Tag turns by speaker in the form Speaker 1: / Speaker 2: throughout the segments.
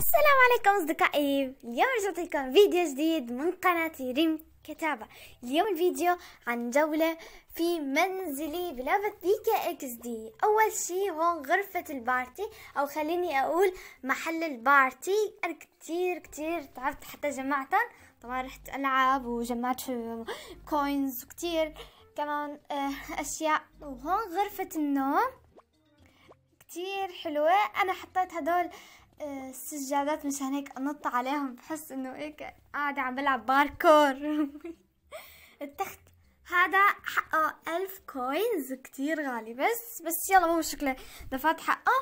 Speaker 1: السلام عليكم اصدقائي اليوم رجعت لكم فيديو جديد من قناتي ريم كتابة اليوم الفيديو عن جولة في منزلي بلعبة بيكا اكس دي اول شي هون غرفة البارتي او خليني اقول محل البارتي انا كتير كتير تعبت حتى جمعتهم طبعا رحت العب وجمعت كوينز وكتير كمان آه، اشياء وهون غرفة النوم كتير حلوة أنا حطيت هدول السجادات مشان هيك انط عليهم بحس انه هيك قاعدة عم بلعب باركور التخت هذا حقه ألف كوينز كتير غالي بس بس يلا مو مشكلة دفعت حقه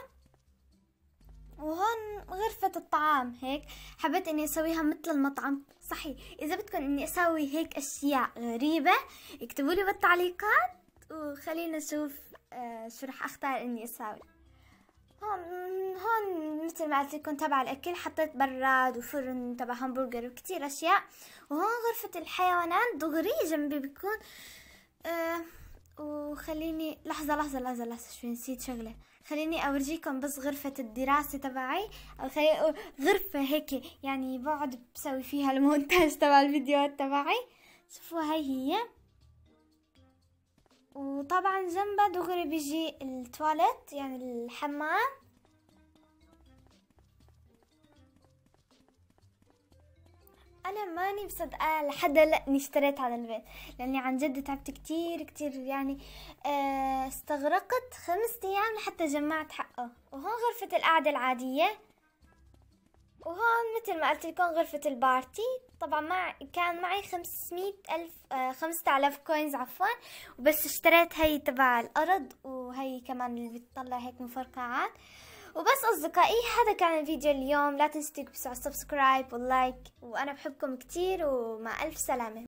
Speaker 1: وهون غرفة الطعام هيك حبيت اني اسويها مثل المطعم صحي اذا بدكم اني اسوي هيك اشياء غريبة اكتبوا لي بالتعليقات وخلينا نشوف آه، شو رح اختار اني اسوي هون هون مثل ما قلت لكم تبع الأكل حطيت براد وفرن تبع همبرجر وكتير أشياء وهون غرفة الحيوانات دغري جنبي بيكون أه وخليني لحظة لحظة لحظة لحظة شوي نسيت شغلة خليني أورجيكم بس غرفة الدراسة تبعي أو خلي... غرفة هيك يعني بقعد بسوي فيها المونتاج تبع الفيديوهات تبعي شوفوا هاي هي وطبعا جنبها دغري بيجي التواليت يعني الحمام انا ماني مصدقه لحد هلا اني اشتريت هذا البيت لاني عن جد تعبت كتير كتير يعني آه، استغرقت خمس ايام لحتى جمعت حقه وهون غرفه القعده العاديه وهون مثل ما قلت لكم غرفة البارتي طبعا مع كان معي خمسمية ألف آه، خمسة الاف كوينز عفوا وبس اشتريت هي تبع الأرض وهي كمان اللي بتطلع هيك مفرقعات وبس أصدقائي هذا كان الفيديو اليوم لا تنسوا تكبسوا على السبسكرايب واللايك وأنا بحبكم كتير ومع ألف سلامة